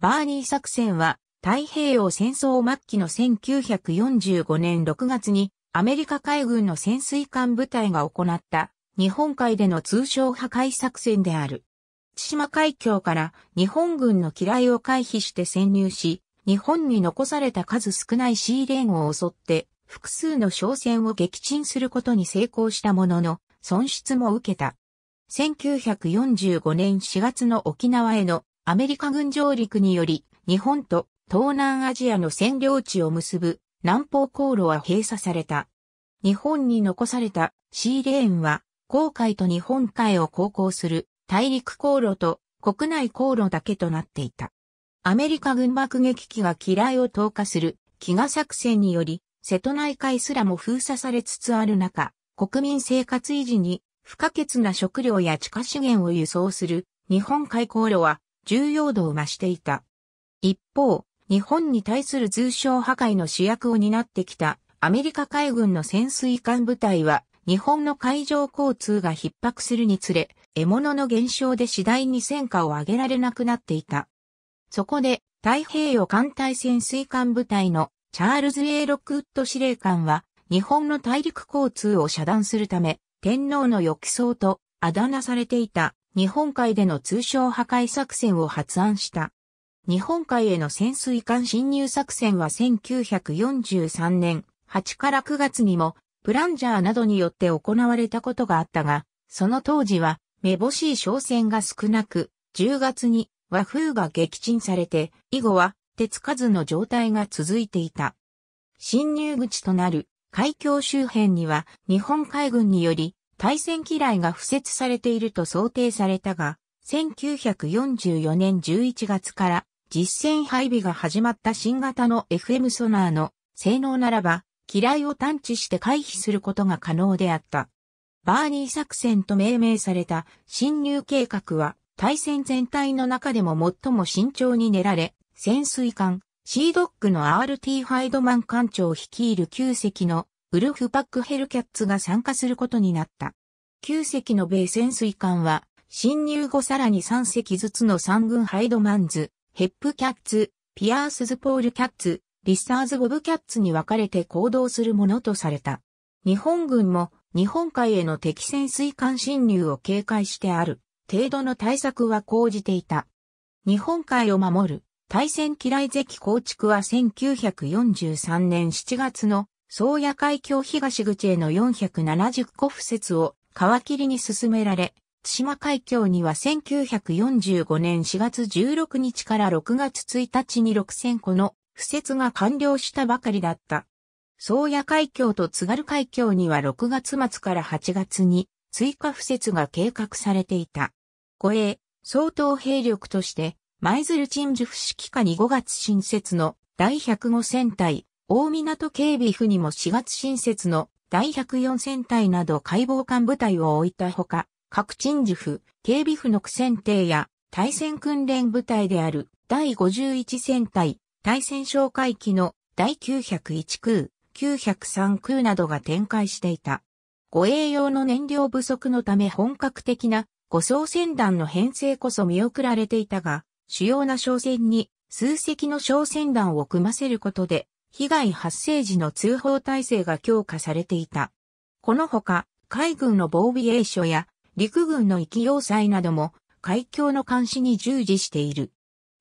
バーニー作戦は太平洋戦争末期の1945年6月にアメリカ海軍の潜水艦部隊が行った日本海での通称破壊作戦である。千島海峡から日本軍の機雷を回避して潜入し、日本に残された数少ないシーレーンを襲って複数の商船を撃沈することに成功したものの損失も受けた。1945年4月の沖縄へのアメリカ軍上陸により、日本と東南アジアの占領地を結ぶ南方航路は閉鎖された。日本に残されたシーレーンは、航海と日本海を航行する大陸航路と国内航路だけとなっていた。アメリカ軍爆撃機が機雷を投下する飢餓作戦により、瀬戸内海すらも封鎖されつつある中、国民生活維持に不可欠な食料や地下資源を輸送する日本海航路は重要度を増していた。一方、日本に対する通商破壊の主役を担ってきたアメリカ海軍の潜水艦部隊は日本の海上交通が逼迫するにつれ、獲物の減少で次第に戦果を上げられなくなっていた。そこで太平洋艦隊潜水艦部隊のチャールズ・エイロックウッド司令官は日本の大陸交通を遮断するため天皇の浴槽とあだ名されていた日本海での通商破壊作戦を発案した。日本海への潜水艦侵入作戦は1943年8から9月にもプランジャーなどによって行われたことがあったが、その当時はめぼしい商船が少なく、10月に和風が撃沈されて、以後は手つかずの状態が続いていた。侵入口となる海峡周辺には日本海軍により対戦機雷が付設されていると想定されたが、1944年11月から実戦配備が始まった新型の FM ソナーの性能ならば、機雷を探知して回避することが可能であった。バーニー作戦と命名された侵入計画は、対戦全体の中でも最も慎重に練られ、潜水艦、シードックの RT ハイドマン艦長を率いる旧隻のウルフパックヘルキャッツが参加することになった。9隻の米潜水艦は、侵入後さらに3隻ずつの3軍ハイドマンズ、ヘップキャッツ、ピアースズポールキャッツ、リッサーズボブキャッツに分かれて行動するものとされた。日本軍も日本海への敵潜水艦侵入を警戒してある程度の対策は講じていた。日本海を守る対戦機雷石構築は1943年7月の宗谷海峡東口への470個付設を皮切りに進められ、津島海峡には1945年4月16日から6月1日に6000個の敷設が完了したばかりだった。宗谷海峡と津軽海峡には6月末から8月に追加敷設が計画されていた。護衛、総統兵力として、舞鶴鎮守府指揮下に5月新設の第105戦隊、大港警備府にも4月新設の第104戦隊など解剖艦部隊を置いたほか、各鎮守府、警備府の苦戦艇や対戦訓練部隊である第51戦隊、対戦哨戒機の第901空、903空などが展開していた。護衛用の燃料不足のため本格的な護送船団の編成こそ見送られていたが、主要な商船に数隻の商船団を組ませることで被害発生時の通報体制が強化されていた。このほか、海軍の防備衛所や陸軍の域要塞なども海峡の監視に従事している。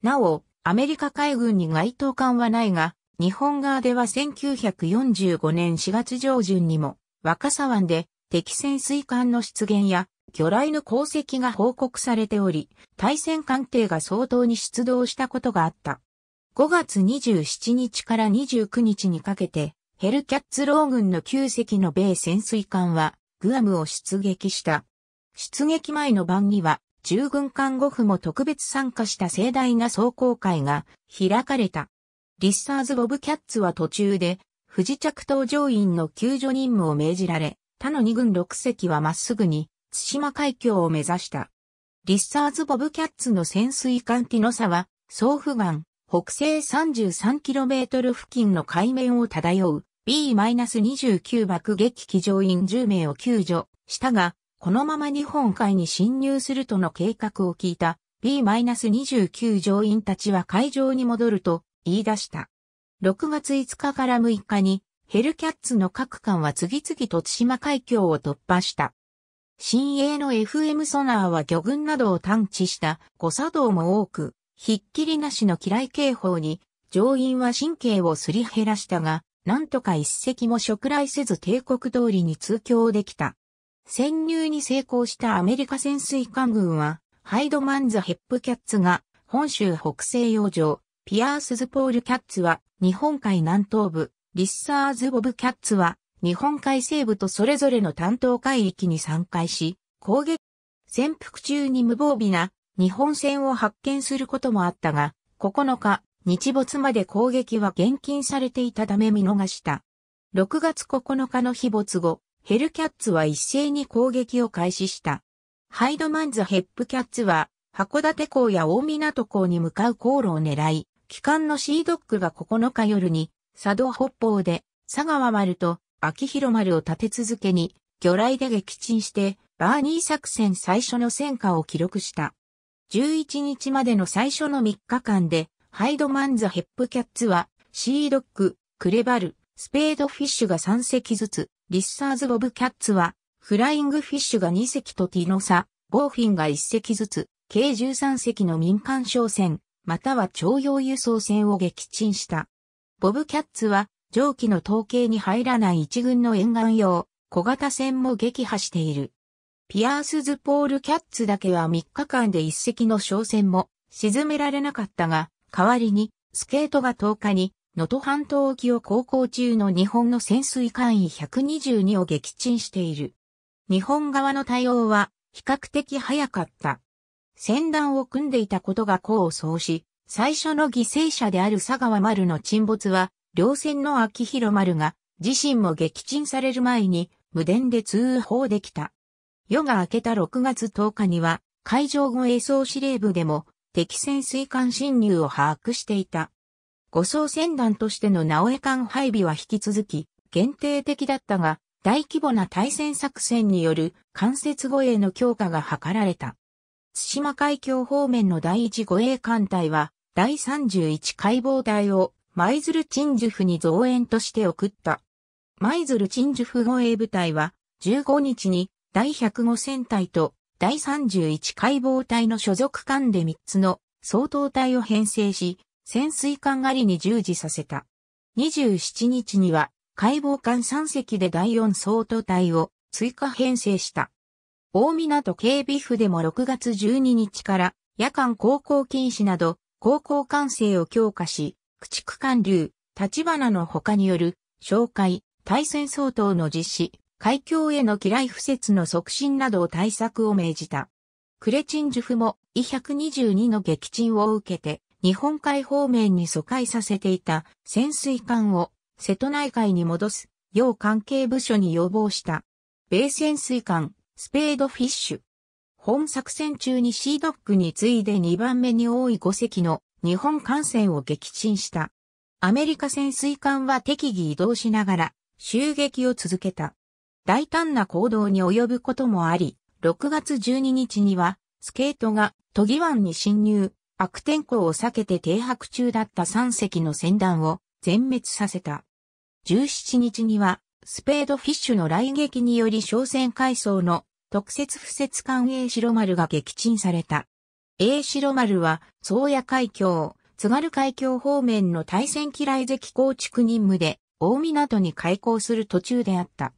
なお、アメリカ海軍に該当艦はないが、日本側では1945年4月上旬にも、若狭湾で敵潜水艦の出現や魚雷の功績が報告されており、対戦艦艇が相当に出動したことがあった。5月27日から29日にかけて、ヘルキャッツロー軍の9隻の米潜水艦は、グアムを出撃した。出撃前の晩には、従軍艦5府も特別参加した盛大な総行会が開かれた。リッサーズ・ボブ・キャッツは途中で、不時着搭乗員の救助任務を命じられ、他の2軍6隻はまっすぐに、津島海峡を目指した。リッサーズ・ボブ・キャッツの潜水艦ティノサは、総府岸、北西 33km 付近の海面を漂う B-29 爆撃機乗員10名を救助したが、このまま日本海に侵入するとの計画を聞いた B-29 乗員たちは海上に戻ると言い出した。6月5日から6日にヘルキャッツの各艦は次々と対馬海峡を突破した。新鋭の FM ソナーは魚群などを探知した誤作動も多く、ひっきりなしの嫌い警報に、上院は神経をすり減らしたが、なんとか一石も食来せず帝国通りに通教できた。潜入に成功したアメリカ潜水艦軍は、ハイドマンズ・ヘップキャッツが、本州北西洋上、ピアースズ・ポール・キャッツは、日本海南東部、リッサーズ・ボブ・キャッツは、日本海西部とそれぞれの担当海域に参加し、攻撃。潜伏中に無防備な日本船を発見することもあったが、9日、日没まで攻撃は厳禁されていたため見逃した。6月9日の日没後、ヘルキャッツは一斉に攻撃を開始した。ハイドマンズ・ヘップキャッツは、函館港や大港港に向かう航路を狙い、機関のシードックが9日夜に、佐渡北方で、佐川丸と秋広丸を立て続けに、魚雷で撃沈して、バーニー作戦最初の戦果を記録した。11日までの最初の3日間で、ハイドマンザ・ヘップキャッツは、シードック、クレバル、スペードフィッシュが3隻ずつ、リッサーズ・ボブキャッツは、フライングフィッシュが2隻とティノサ、ボーフィンが1隻ずつ、計13隻の民間商船、または徴用輸送船を撃沈した。ボブキャッツは、上記の統計に入らない一軍の沿岸用、小型船も撃破している。ピアースズ・ポール・キャッツだけは3日間で一隻の商船も沈められなかったが、代わりにスケートが10日に能登半島沖を航行中の日本の潜水艦員122を撃沈している。日本側の対応は比較的早かった。船団を組んでいたことが功を奏し、最初の犠牲者である佐川丸の沈没は、両船の秋広丸が自身も撃沈される前に無電で通報できた。夜が明けた6月10日には、海上護衛総司令部でも、敵潜水艦侵入を把握していた。護送船団としての直江艦配備は引き続き、限定的だったが、大規模な対戦作戦による間接護衛の強化が図られた。津島海峡方面の第一護衛艦隊は、第31海防隊を舞鶴鎮守府に増援として送った。舞鶴鎮守府護衛部隊は、15日に第105戦隊と第31解剖隊の所属艦で3つの相当隊を編成し、潜水艦狩りに従事させた。27日には解剖艦3隻で第4相当隊を追加編成した。大港警備府でも6月12日から夜間航行禁止など航行管制を強化し、駆逐艦流、立花の他による紹介、対戦相当の実施、海峡への機雷不設の促進などを対策を命じた。クレチンジュフも E122 の撃沈を受けて日本海方面に疎開させていた潜水艦を瀬戸内海に戻す要関係部署に要望した。米潜水艦スペードフィッシュ。本作戦中にシードックに次いで2番目に多い5隻の日本艦船を撃沈した。アメリカ潜水艦は適宜移動しながら襲撃を続けた。大胆な行動に及ぶこともあり、6月12日には、スケートが都議湾に侵入、悪天候を避けて停泊中だった3隻の船団を全滅させた。17日には、スペードフィッシュの来撃により商船階層の特設不設艦 A 白丸が撃沈された。A 白丸は、宗谷海峡、津軽海峡方面の対戦機雷撃構築任務で、大港に開港する途中であった。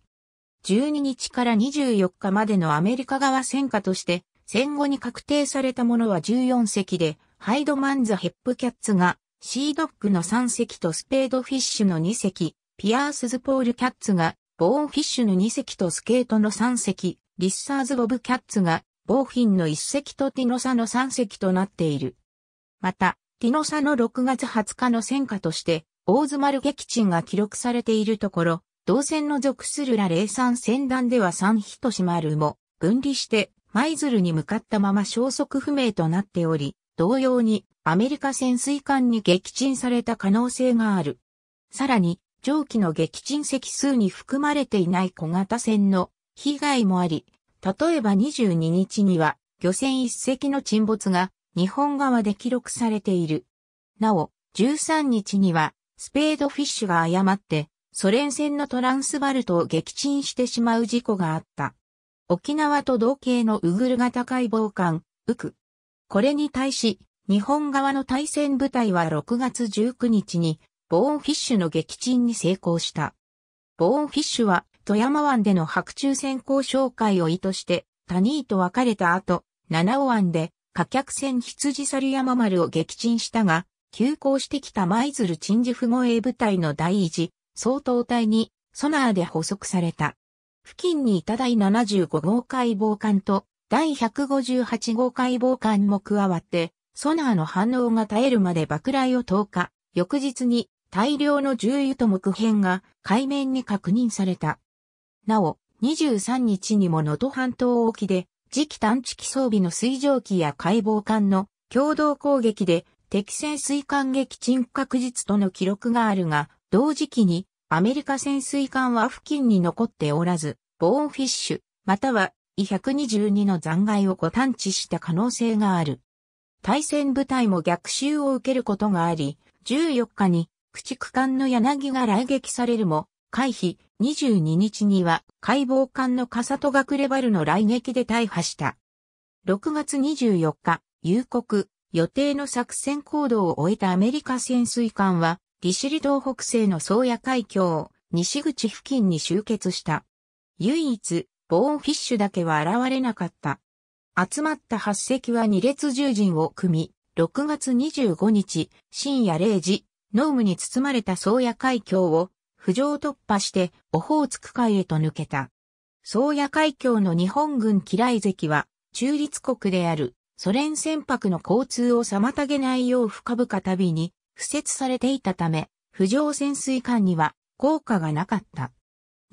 12日から24日までのアメリカ側戦果として、戦後に確定されたものは14隻で、ハイドマンズ・ヘップキャッツが、シードックの3隻とスペードフィッシュの2隻、ピアースズ・ポール・キャッツが、ボーンフィッシュの2隻とスケートの3隻、リッサーズ・ボブ・キャッツが、ボーフィンの1隻とティノサの3隻となっている。また、ティノサの6月20日の戦果として、大津丸撃沈が記録されているところ、同線の属するラ霊山船団では三人島るも分離して舞鶴に向かったまま消息不明となっており、同様にアメリカ潜水艦に撃沈された可能性がある。さらに、蒸気の撃沈席数に含まれていない小型船の被害もあり、例えば22日には漁船一隻の沈没が日本側で記録されている。なお、13日にはスペードフィッシュが誤ってソ連戦のトランスバルトを撃沈してしまう事故があった。沖縄と同型のウグル型解剖艦、ウク。これに対し、日本側の対戦部隊は6月19日に、ボーンフィッシュの撃沈に成功した。ボーンフィッシュは、富山湾での白昼先交渉会を意図して、タニーと別れた後、七尾湾で、火客船羊猿山丸を撃沈したが、急行してきた舞鶴鎮守不護衛部隊の第一、総統隊にソナーで捕捉された。付近にいた第75号解剖艦と第158号解剖艦も加わって、ソナーの反応が絶えるまで爆雷を投下、翌日に大量の重油と木片が海面に確認された。なお、23日にも能登半島沖で、次期探知機装備の水蒸気や解剖艦の共同攻撃で敵性水管撃沈確実との記録があるが、同時期にアメリカ潜水艦は付近に残っておらず、ボーンフィッシュ、または E122 の残骸をご探知した可能性がある。対戦部隊も逆襲を受けることがあり、14日に駆逐艦の柳が来撃されるも、回避、22日には解剖艦のカサトガクレバルの来撃で大破した。6月24日、夕刻、予定の作戦行動を終えたアメリカ潜水艦は、利尻島北西の宗谷海峡、西口付近に集結した。唯一、ボーンフィッシュだけは現れなかった。集まった8隻は2列十人を組み、6月25日深夜0時、濃霧に包まれた宗谷海峡を浮上突破してオホーツク海へと抜けた。宗谷海峡の日本軍機雷関は中立国であるソ連船舶の交通を妨げないよう深々旅に敷設されていたため、浮上潜水艦には効果がなかった。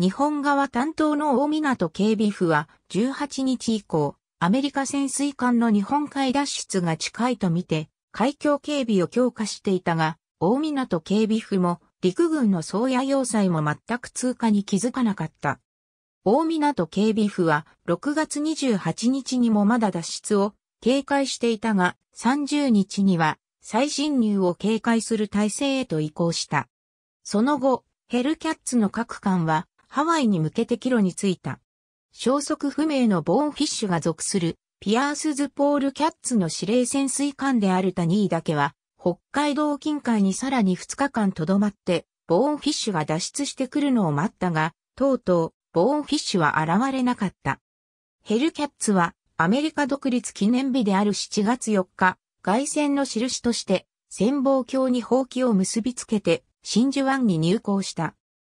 日本側担当の大港警備府は18日以降、アメリカ潜水艦の日本海脱出が近いとみて、海峡警備を強化していたが、大港警備府も陸軍の宗谷要塞も全く通過に気づかなかった。大港警備府は6月28日にもまだ脱出を警戒していたが、30日には再侵入を警戒する体制へと移行した。その後、ヘルキャッツの各艦はハワイに向けて帰路についた。消息不明のボーンフィッシュが属するピアースズ・ポール・キャッツの指令潜水艦であるタニーだけは、北海道近海にさらに2日間留まって、ボーンフィッシュが脱出してくるのを待ったが、とうとう、ボーンフィッシュは現れなかった。ヘルキャッツは、アメリカ独立記念日である7月4日、外線の印として、潜望鏡に放棄を結びつけて、真珠湾に入港した。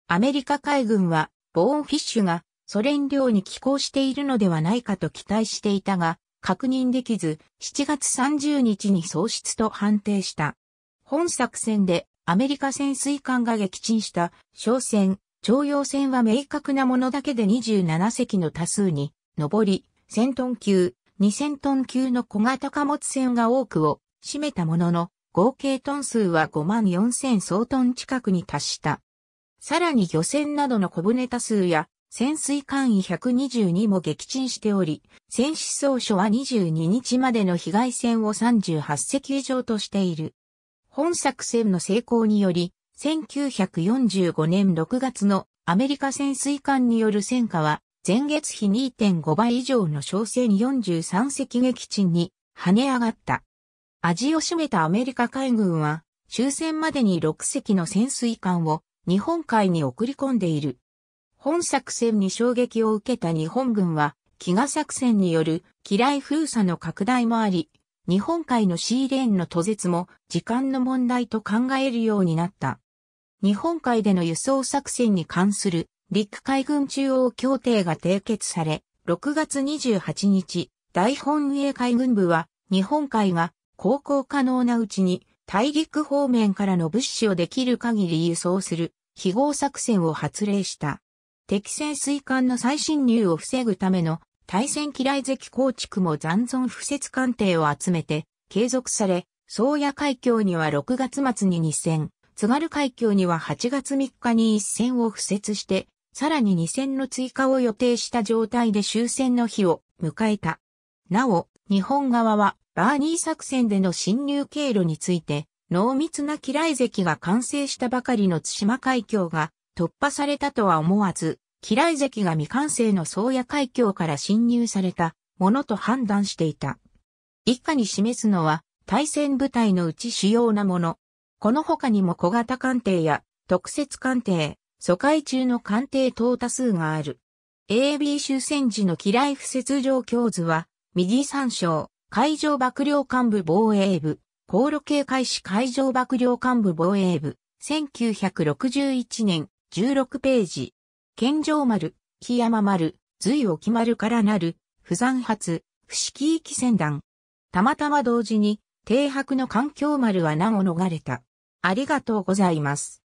アメリカ海軍は、ボーンフィッシュがソ連領に寄港しているのではないかと期待していたが、確認できず、7月30日に喪失と判定した。本作戦でアメリカ潜水艦が撃沈した商船、徴用船は明確なものだけで27隻の多数に上り、戦闘級、2000トン級の小型貨物船が多くを占めたものの、合計トン数は5万4000総トン近くに達した。さらに漁船などの小舟多数や潜水艦位122も撃沈しており、戦死総書は22日までの被害船を38隻以上としている。本作戦の成功により、1945年6月のアメリカ潜水艦による戦火は前月比2.5倍以上の商船43隻撃沈に跳ね上がった。味を占めたアメリカ海軍は終戦までに6隻の潜水艦を日本海に送り込んでいる。本作戦に衝撃を受けた日本軍は飢餓作戦による機雷封鎖の拡大もあり、日本海のシーレーンの途絶も時間の問題と考えるようになった。日本海での輸送作戦に関する陸海軍中央協定が締結され、6月28日、大本営海軍部は、日本海が航行可能なうちに、大陸方面からの物資をできる限り輸送する、非合作戦を発令した。敵戦水艦の再侵入を防ぐための、対戦機雷石構築も残存不設艦艇を集めて、継続され、宗谷海峡には6月末に2戦、津軽海峡には8月3日に1戦を敷設して、さらに2戦の追加を予定した状態で終戦の日を迎えた。なお、日本側はバーニー作戦での侵入経路について、濃密な機雷石が完成したばかりの津島海峡が突破されたとは思わず、機雷石が未完成の宗谷海峡から侵入されたものと判断していた。以下に示すのは、対戦部隊のうち主要なもの。この他にも小型艦艇や特設艦艇、疎開中の官邸等多数がある。AB 終戦時の機雷不設状況図は、右参照、海上幕僚幹部防衛部、航路警戒士海上幕僚幹部防衛部、1961年、16ページ。県上丸、檜山丸、随沖丸からなる、不山発、不思議域船団。たまたま同時に、停泊の環境丸は名を逃れた。ありがとうございます。